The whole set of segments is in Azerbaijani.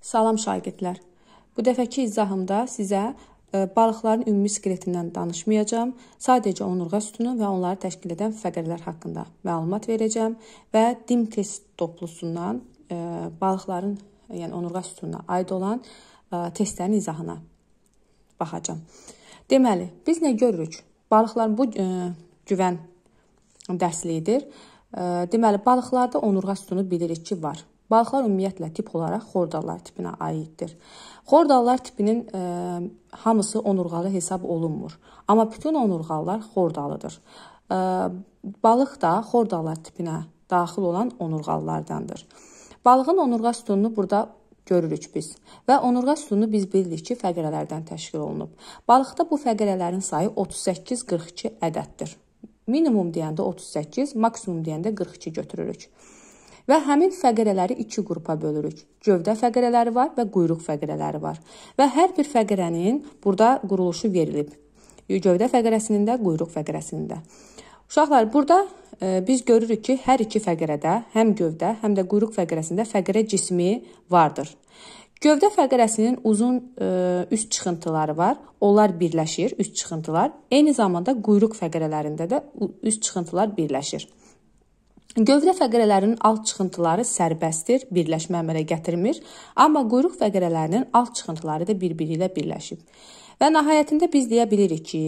Salam şagirdlər. Bu dəfəki izahımda sizə e, balıqların ümumi skeletindən danışmayacağam. Sadəcə onurğa sütunu və onları təşkil edən fəqərlər haqqında məlumat verəcəm və dim test toplusundan e, balıqların, yəni onurğa sütununa aid olan e, testlərin izahına baxacağam. Deməli, biz nə görürük? Balıqların bu güvən dərsliyidir. Deməli, balıqlarda onurğa sütunu bilirik ki, var. Balıqlar ümumiyyətlə tip olaraq xordallar tipinə aiddir. Xordallar tipinin ə, e, hamısı onurğalı hesab olunmur, amma bütün onurğalar xordalıdır. Ə, e, balıq da xordallar tipinə daxil olan onurğalardandır. Balığın onurğa sütununu burada görürük biz və onurğa sütunu biz bilirik ki, fəqərələrdən təşkil olunub. Balıqda bu fəqərələrin sayı 38-42 ədəddir. Minimum deyəndə 38, maksimum deyəndə 42 götürürük. Və həmin fəqərələri iki qrupa bölürük. Gövdə fəqərələri var və quyruq fəqərələri var. Və hər bir fəqərənin burada quruluşu verilib. Gövdə fəqərəsinin də, quyruq fəqərəsinin də. Uşaqlar, burada e, biz görürük ki, hər iki fəqərədə, həm gövdə, həm də quyruq fəqərəsində fəqərə cismi vardır. Gövdə fəqərəsinin uzun ə, e, üst çıxıntıları var. Onlar birləşir, üst çıxıntılar. Eyni zamanda quyruq fəqərələrində də üst çıxıntılar birləşir. Gövdə fəqərələrinin alt çıxıntıları sərbəstdir, birləşmə əmələ gətirmir, amma quyruq fəqərələrinin alt çıxıntıları da bir-biri ilə birləşib. Və nəhayətində biz deyə bilirik ki,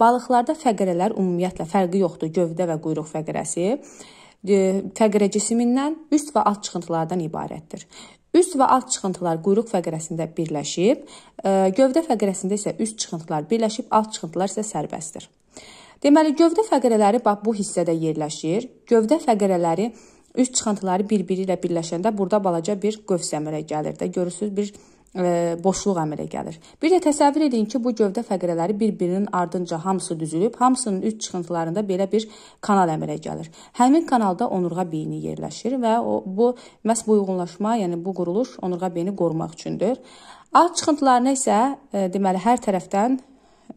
balıqlarda fəqərələr ümumiyyətlə fərqi yoxdur gövdə və quyruq fəqərəsi e, fəqərə cismindən üst və alt çıxıntılardan ibarətdir. Üst və alt çıxıntılar quyruq fəqərəsində birləşib, e, gövdə fəqərəsində isə üst çıxıntılar birləşib, alt çıxıntılar isə sərbəstdir. Deməli, gövdə fəqərələri bax bu hissədə yerləşir. Gövdə fəqərələri üst çıxıntıları bir-biri ilə birləşəndə burada balaca bir qövs əmələ gəlir də. Görürsüz, bir e, boşluq əmələ gəlir. Bir də təsəvvür edin ki, bu gövdə fəqərələri bir-birinin ardınca hamısı düzülüb, hamısının üst çıxıntılarında belə bir kanal əmələ gəlir. Həmin kanalda onurğa beyni yerləşir və o bu məs bu uyğunlaşma, yəni bu quruluş onurğa beyni qorumaq üçündür. Alt çıxıntılarına isə e, deməli hər tərəfdən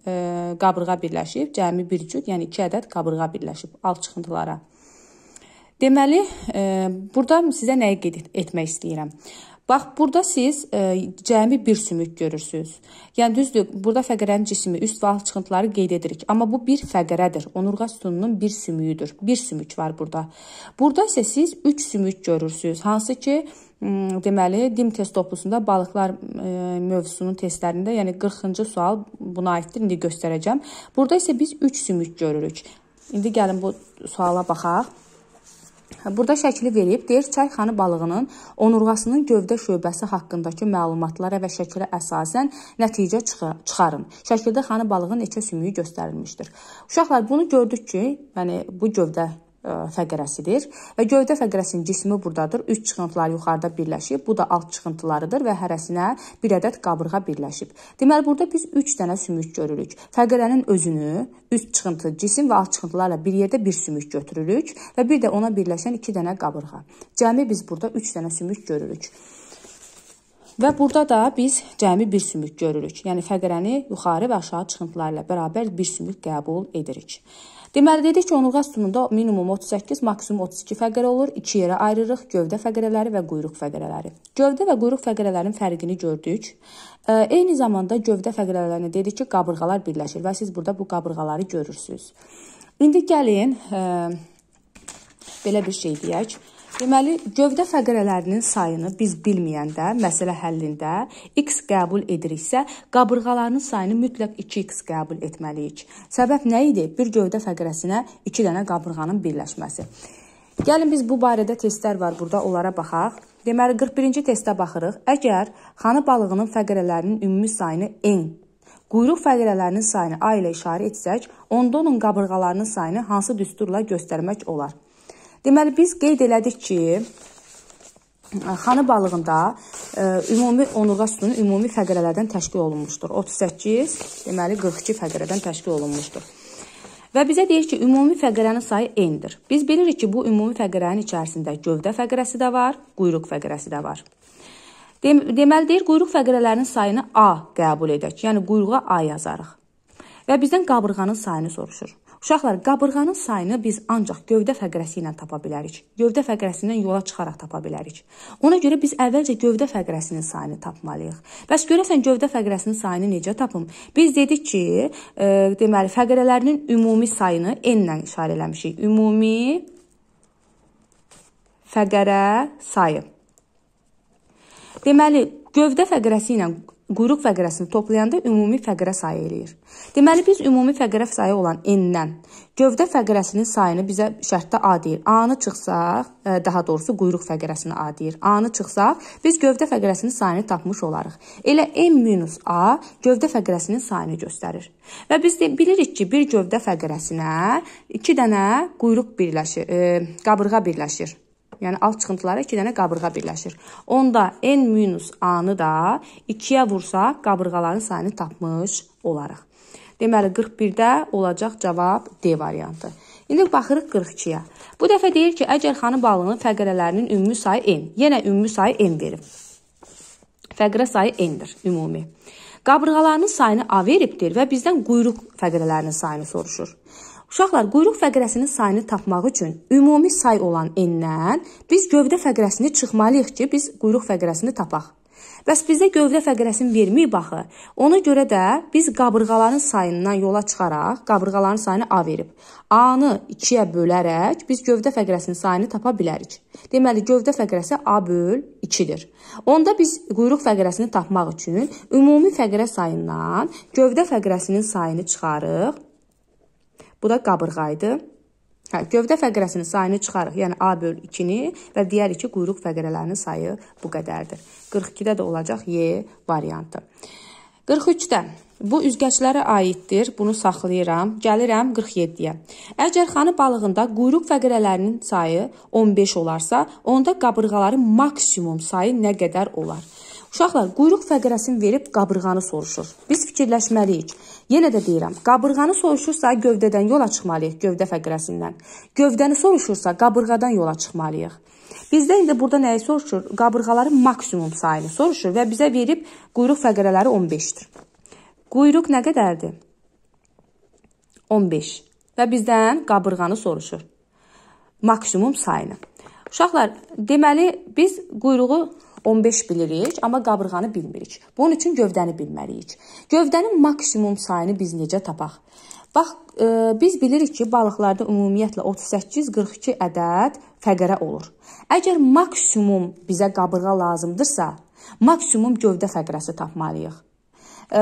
E, qabırğa birləşib, cəmi bir cüt, yəni 2 ədəd qabırğa birləşib alt çıxıntılara. Deməli, e, burada sizə nəyi qeyd etmək istəyirəm? Bax, burada siz e, cəmi bir sümük görürsüz. Yəni düzdür, burada fəqərənin cismi, üst və alt çıxıntıları qeyd edirik, amma bu bir fəqərədir. Onurğa sütununun bir sümüyüdür. Bir sümük var burada. Burada isə siz 3 sümük görürsüz, hansı ki, deməli dim test toplusunda balıqlar e, mövzusunun testlərində, yəni 40-cı sual buna aiddir. İndi göstərəcəm. Burada isə biz 3 sümük görürük. İndi gəlin bu suala baxaq. Burada şəkli verib, deyir çayxanı balığının onurğasının gövdə şöbəsi haqqındakı məlumatlara və şəkilə əsasən nəticə çıxarın. Şəkildə xanı balığın neçə sümüyü göstərilmişdir. Uşaqlar, bunu gördük ki, yəni bu gövdə fəqrəsidir və gövdə fəqrəsinin cismi burdadır. Üç çıxıntılar yuxarıda birləşib, bu da alt çıxıntılarıdır və hərəsinə bir ədəd qabırğa birləşib. Deməli burada biz 3 dənə sümük görürük. Fəqrənin özünü, üst çıxıntı cisim və alt çıxıntılarla bir yerdə bir sümük götürürük və bir də ona birləşən 2 dənə qabırğa. Cəmi biz burada 3 dənə sümük görürük. Və burada da biz cəmi bir sümük görürük. Yəni fəqrəni yuxarı və aşağı çıxıntılarla bərabər bir sümük qəbul edirik. Deməli dedik ki, onurğa sütununda minimum 38, maksimum 32 fəqərə olur. 2 yerə ayırırıq: gövdə fəqərələri və quyruq fəqərələri. Gövdə və quyruq fəqərələrinin fərqini gördük. E, eyni zamanda gövdə fəqərələrinə dedik ki, qabırğalar birləşir və siz burada bu qabırğaları görürsüz. İndi gəlin e, belə bir şey deyək. Deməli, gövdə fəqərələrinin sayını biz bilməyəndə, məsələ həllində x qəbul ediriksə, qabırğalarının sayını mütləq 2x qəbul etməliyik. Səbəb nə idi? Bir gövdə fəqərəsinə 2 dənə qabırğanın birləşməsi. Gəlin biz bu barədə testlər var burada, onlara baxaq. Deməli, 41-ci testə baxırıq. Əgər xanı balığının fəqərələrinin ümumi sayını n Quyruq fəqərələrinin sayını A ilə işarə etsək, onda onun qabırğalarının sayını hansı düsturla göstərmək olar? Deməli, biz qeyd elədik ki, xanı balığında e, ümumi onurğa sütunun ümumi fəqərələrdən təşkil olunmuşdur. 38, deməli 42 fəqərədən təşkil olunmuşdur. Və bizə deyir ki, ümumi fəqərənin sayı n-dir. Biz bilirik ki, bu ümumi fəqərənin içərisində gövdə fəqərəsi də var, quyruq fəqərəsi də var. Deməli deyir, quyruq fəqərələrinin sayını A qəbul edək. Yəni quyruğa A yazarıq. Və bizdən qabırğanın sayını soruşur. Uşaqlar, qabırğanın sayını biz ancaq gövdə fəqrəsi ilə tapa bilərik. Gövdə fəqrəsindən yola çıxaraq tapa bilərik. Ona görə biz əvvəlcə gövdə fəqrəsinin sayını tapmalıyıq. Bəs görəsən gövdə fəqrəsinin sayını necə tapım? Biz dedik ki, e, deməli fəqrələrinin ümumi sayını n ilə işarə eləmişik. Ümumi fəqrə sayı. Deməli, gövdə fəqrəsi ilə quyruq fəqərəsini toplayanda ümumi fəqərə sayı eləyir. Deməli biz ümumi fəqərə sayı olan n-dən gövdə fəqərəsinin sayını bizə şərtdə a deyir. A-nı çıxsaq, e, daha doğrusu quyruq fəqərəsini a deyir. A-nı çıxsaq, biz gövdə fəqərəsinin sayını tapmış olarıq. Elə n-a gövdə fəqərəsinin sayını göstərir. Və biz də bilirik ki, bir gövdə fəqərəsinə 2 dənə quyruq birləşir, e, qabırğa birləşir yəni alt çıxıntılara 2 dənə qabırğa birləşir. Onda n minus a-nı da 2-yə vursaq qabırğaların sayını tapmış olarıq. Deməli 41-də olacaq cavab D variantı. İndi baxırıq 42-yə. Bu dəfə deyir ki, əgərxanı balının fəqərələrinin ümumi sayı n. Yenə ümumi sayı n verib. Fəqərə sayı n-dir ümumi. Qabırğalarının sayını A veribdir və bizdən quyruq fəqərələrinin sayını soruşur. Uşaqlar, quyruq fəqrəsinin sayını tapmaq üçün ümumi say olan n-dən biz gövdə fəqrəsini çıxmalıyıq ki, biz quyruq fəqrəsini tapaq. Bəs bizdə gövdə fəqrəsini verməyib axı. Ona görə də biz qabırğaların sayından yola çıxaraq qabırğaların sayını a verib. A-nı 2-yə bölərək biz gövdə fəqrəsinin sayını tapa bilərik. Deməli gövdə fəqrəsi a böl 2-dir. Onda biz quyruq fəqrəsini tapmaq üçün ümumi fəqrə sayından gövdə fəqrəsinin sayını çıxarıq Bu da qabırğa idi. Hə, gövdə fəqərəsinin sayını çıxarıq, yəni A/2-ni və digər iki quyruq fəqərələrinin sayı bu qədərdir. 42-də də olacaq Y variantı. 43-də bu üzgəclərə aiddir. Bunu saxlayıram. Gəlirəm 47-yə. Əjərxanı balığında quyruq fəqərələrinin sayı 15 olarsa, onda qabırğaların maksimum sayı nə qədər olar? Uşaqlar, quyruq fəqərəsini verib qabırğanı soruşur. Biz fikirləşməliyik. Yenə də deyirəm, qabırğanı soruşursa gövdədən yola çıxmalıyıq, gövdə fəqərəsindən. Gövdəni soruşursa qabırğadan yola çıxmalıyıq. Bizdə indi burada nəyi soruşur? Qabırğaların maksimum sayını soruşur və bizə verib quyruq fəqərələri 15-dir. Quyruq nə qədərdir? 15 və bizdən qabırğanı soruşur. Maksimum sayını. Uşaqlar, deməli biz quyruğu 15 bilirik, amma qabırğanı bilmirik. Bunun üçün gövdəni bilməliyik. Gövdənin maksimum sayını biz necə tapaq? Bax, e, biz bilirik ki, balıqlarda ümumiyyətlə 38-42 ədəd fəqərə olur. Əgər maksimum bizə qabırğa lazımdırsa, maksimum gövdə fəqərəsi tapmalıyıq. E,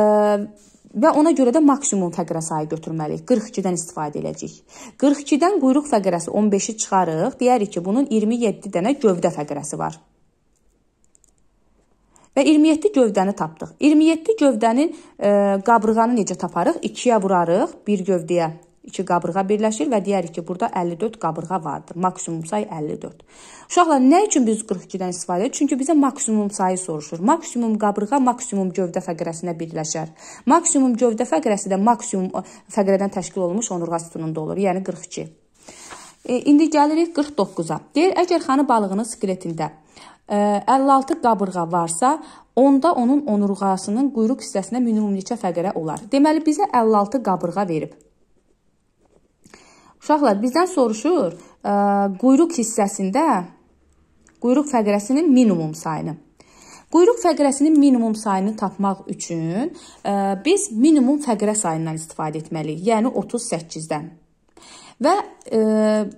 və ona görə də maksimum fəqərə sayı götürməliyik. 42-dən istifadə edəcəyik. 42-dən quyruq fəqərəsi 15-i çıxarıq, deyərik ki, bunun 27 dənə gövdə fəqərəsi var. Və 27 gövdəni tapdıq. 27 gövdənin e, qabırğanı necə taparıq? 2-yə vurarıq. Bir gövdəyə 2 qabırğa birləşir və deyərik ki, burada 54 qabırğa vardır. Maksimum sayı 54. Uşaqlar, nə üçün biz 42-dən istifadə edirik? Çünki bizə maksimum sayı soruşur. Maksimum qabırğa maksimum gövdə fəqrəsinə birləşər. Maksimum gövdə fəqrəsi də maksimum e, fəqrədən təşkil olunmuş onurğa sütununda olur, yəni 42. E, indi gəlirik 49-a. Deyir, əgər xanı balığının skeletində 56 qabırğa varsa, onda onun onurğasının quyruq hissəsinə minimum neçə fəqərə olar? Deməli bizə 56 qabırğa verib. Uşaqlar bizdən soruşur, ə, quyruq hissəsində quyruq fəqərəsinin minimum sayını. Quyruq fəqərəsinin minimum sayını tapmaq üçün ə, biz minimum fəqərə sayından istifadə etməliyik, yəni 38-dən. Və e,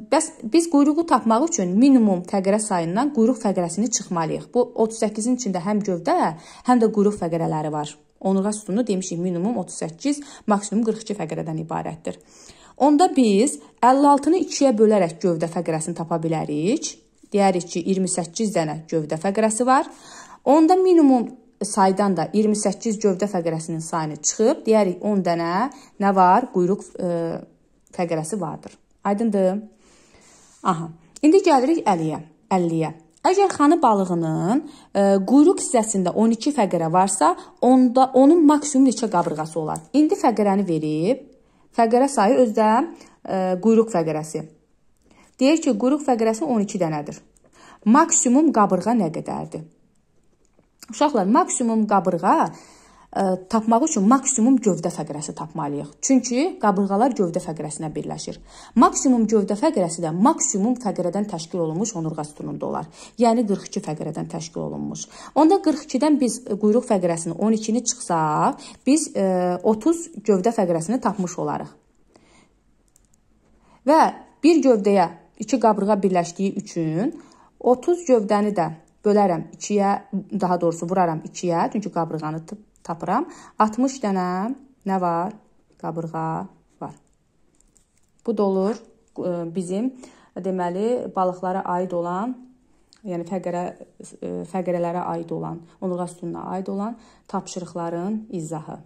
bəs biz quyruğu tapmaq üçün minimum fəqrə sayından quyruq fəqrəsini çıxmalıyıq. Bu 38-in içində həm gövdə, həm də quyruq fəqrələri var. Onurğa sütunu demişik minimum 38, maksimum 42 fəqrədən ibarətdir. Onda biz 56-nı 2-yə bölərək gövdə fəqrəsini tapa bilərik. Deyərik ki, 28 dənə gövdə fəqrəsi var. Onda minimum saydan da 28 gövdə fəqrəsinin sayını çıxıb, deyərik 10 dənə nə var? Quyruq e, fəqərəsi vardır. Aydındır? Aha. İndi gəlirik 50-yə. 50-yə. Əgər xanı balığının e, quyruq hissəsində 12 fəqərə varsa, onda onun maksimum neçə qabırğası olar? İndi fəqərəni verib, fəqərə sayı özdə e, quyruq fəqərəsi. Deyək ki, quyruq fəqərəsi 12 dənədir. Maksimum qabırğa nə qədərdir? Uşaqlar, maksimum qabırğa tapmaq üçün maksimum gövdə fəqrəsi tapmalıyıq. Çünki qabırğalar gövdə fəqrəsinə birləşir. Maksimum gövdə fəqrəsi də maksimum fəqrədən təşkil olunmuş onurğa sütununda olar. Yəni 42 fəqrədən təşkil olunmuş. Onda 42-dən biz e, quyruq fəqrəsinin 12-ni çıxsaq, biz 30 e, gövdə fəqrəsini tapmış olarıq. Və bir gövdəyə iki qabırğa birləşdiyi üçün 30 gövdəni də bölərəm 2-yə, daha doğrusu vuraram 2-yə, çünki qabırğanı tapıram. 60 dənə nə var? Qabırğa var. Bu da olur e, bizim deməli balıqlara aid olan, yəni fəqərə e, fəqərələrə aid olan, onurğa sütununa aid olan tapşırıqların izahı.